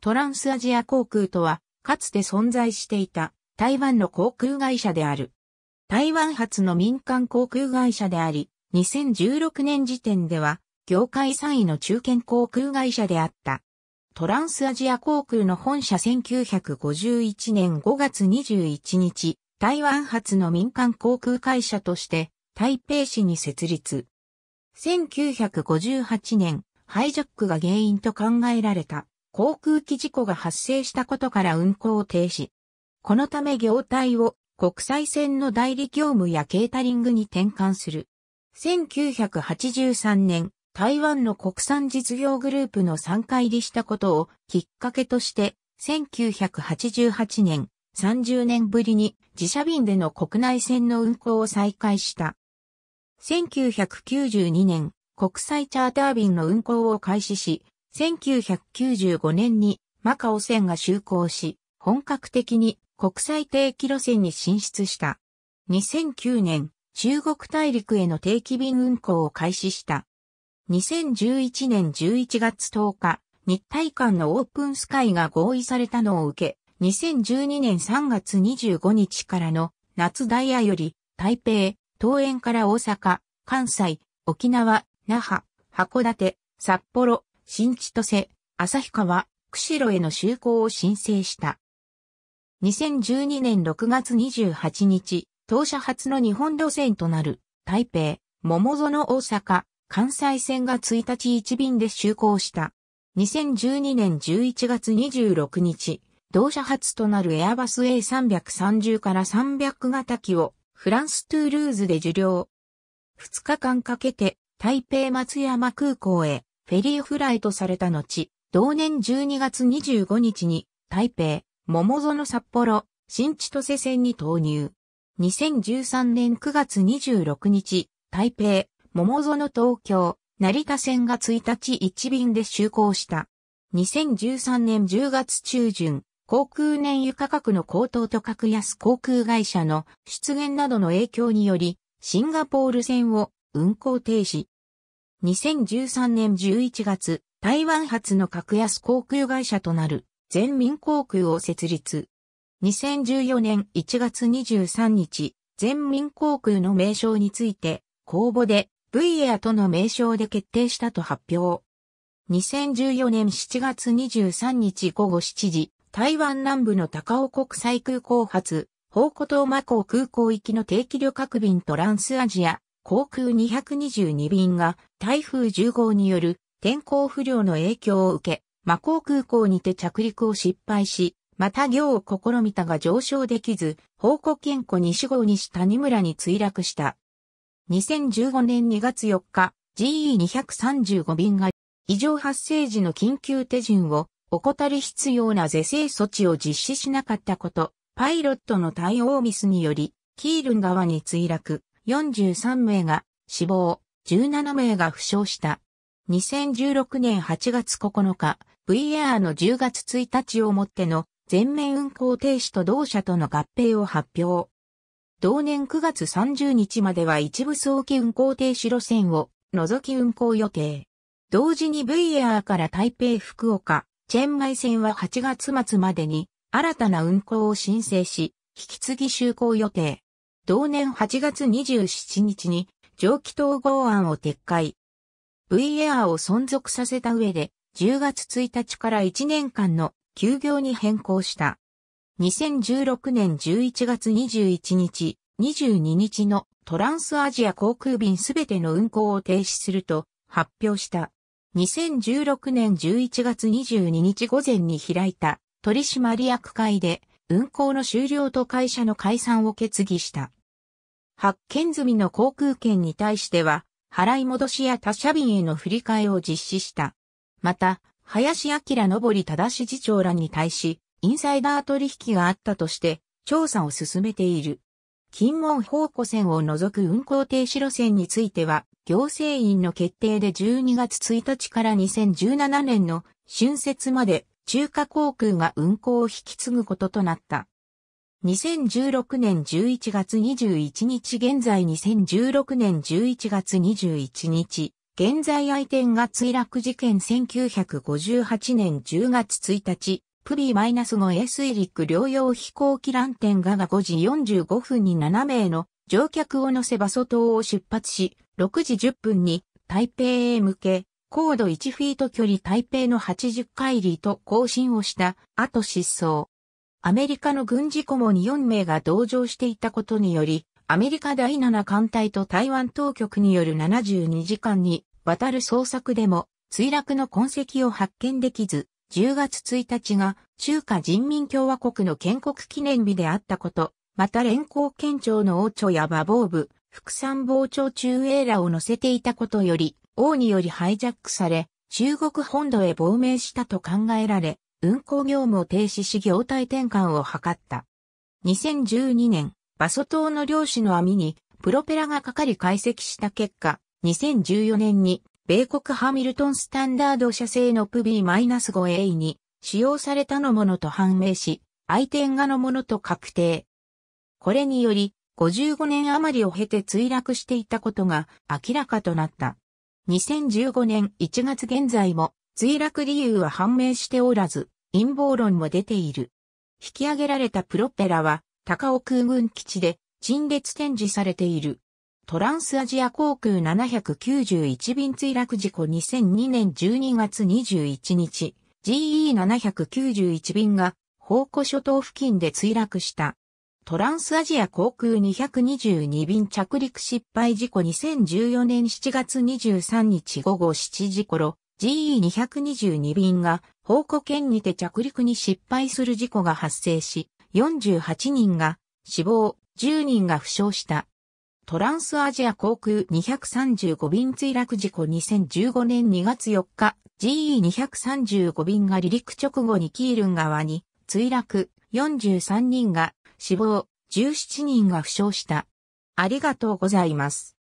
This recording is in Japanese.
トランスアジア航空とは、かつて存在していた台湾の航空会社である。台湾発の民間航空会社であり、2016年時点では、業界3位の中堅航空会社であった。トランスアジア航空の本社1951年5月21日、台湾発の民間航空会社として、台北市に設立。1958年、ハイジャックが原因と考えられた。航空機事故が発生したことから運航を停止。このため業態を国際線の代理業務やケータリングに転換する。1983年、台湾の国産実業グループの参加入りしたことをきっかけとして、1988年、30年ぶりに自社便での国内線の運航を再開した。1992年、国際チャーター便の運航を開始し、1995年にマカオ線が就航し、本格的に国際定期路線に進出した。2009年、中国大陸への定期便運行を開始した。2011年11月10日、日体間のオープンスカイが合意されたのを受け、2012年3月25日からの夏ダイヤより、台北、東園から大阪、関西、沖縄、那覇、函館、札幌、新千歳、旭川、釧路への就航を申請した。2012年6月28日、当社初の日本路線となる、台北、桃園大阪、関西線が1日1便で就航した。2012年11月26日、同社初となるエアバス A330 から300型機をフランストゥールーズで受領。2日間かけて台北松山空港へフェリーフライトされた後、同年12月25日に台北、桃園札幌、新千歳線に投入。2013年9月26日、台北、桃園東京、成田線が1日1便で就航した。2013年10月中旬、航空燃油価格の高騰と格安航空会社の出現などの影響により、シンガポール線を運航停止。2013年11月、台湾発の格安航空会社となる全民航空を設立。2014年1月23日、全民航空の名称について、公募で V エアとの名称で決定したと発表。2014年7月23日午後7時、台湾南部の高尾国際空港発、宝庫島マ港空港行きの定期旅客便トランスアジア、航空222便が台風10号による天候不良の影響を受け、マコー空港にて着陸を失敗し、また行を試みたが上昇できず、報告健庫西号西谷村に墜落した。2015年2月4日、GE235 便が異常発生時の緊急手順を怠り必要な是正措置を実施しなかったこと、パイロットの対応ミスにより、キールン川に墜落。43名が死亡、17名が負傷した。2016年8月9日、VAR の10月1日をもっての全面運行停止と同社との合併を発表。同年9月30日までは一部早期運行停止路線を除き運行予定。同時に VAR から台北福岡、チェンマイ線は8月末までに新たな運行を申請し、引き継ぎ就航予定。同年8月27日に蒸気統合案を撤回。VAR を存続させた上で、10月1日から1年間の休業に変更した。2016年11月21日、22日のトランスアジア航空便すべての運航を停止すると発表した。2016年11月22日午前に開いた取締役会で運航の終了と会社の解散を決議した。発見済みの航空券に対しては、払い戻しや他社便への振り替えを実施した。また、林明昇正次長らに対し、インサイダー取引があったとして、調査を進めている。金門方向線を除く運行停止路線については、行政院の決定で12月1日から2017年の春節まで中華航空が運行を引き継ぐこととなった。2016年11月21日現在2016年11月21日現在愛天が墜落事件1958年10月1日プビ -5 ッ陸両用飛行機乱点がが5時45分に7名の乗客を乗せ場所島を出発し6時10分に台北へ向け高度1フィート距離台北の80海里と更新をした後失踪。アメリカの軍事顧問に4名が同乗していたことにより、アメリカ第7艦隊と台湾当局による72時間にわたる捜索でも墜落の痕跡を発見できず、10月1日が中華人民共和国の建国記念日であったこと、また連行県庁の王朝や馬防部、副参謀長中英らを乗せていたことより、王によりハイジャックされ、中国本土へ亡命したと考えられ、運行業務を停止し業態転換を図った。2012年、バソ島の漁師の網にプロペラがかかり解析した結果、2014年に米国ハミルトンスタンダード社製のプビー -5A に使用されたのものと判明し、相天画のものと確定。これにより、55年余りを経て墜落していたことが明らかとなった。2015年1月現在も墜落理由は判明しておらず、陰謀論も出ている。引き上げられたプロペラは、高尾空軍基地で陳列展示されている。トランスアジア航空791便墜落事故2002年12月21日、GE791 便が宝庫諸島付近で墜落した。トランスアジア航空222便着陸失敗事故2014年7月23日午後7時頃、GE222 便が宝庫圏にて着陸に失敗する事故が発生し、48人が死亡、10人が負傷した。トランスアジア航空235便墜落事故2015年2月4日、GE235 便が離陸直後にキールン川に墜落、43人が死亡、17人が負傷した。ありがとうございます。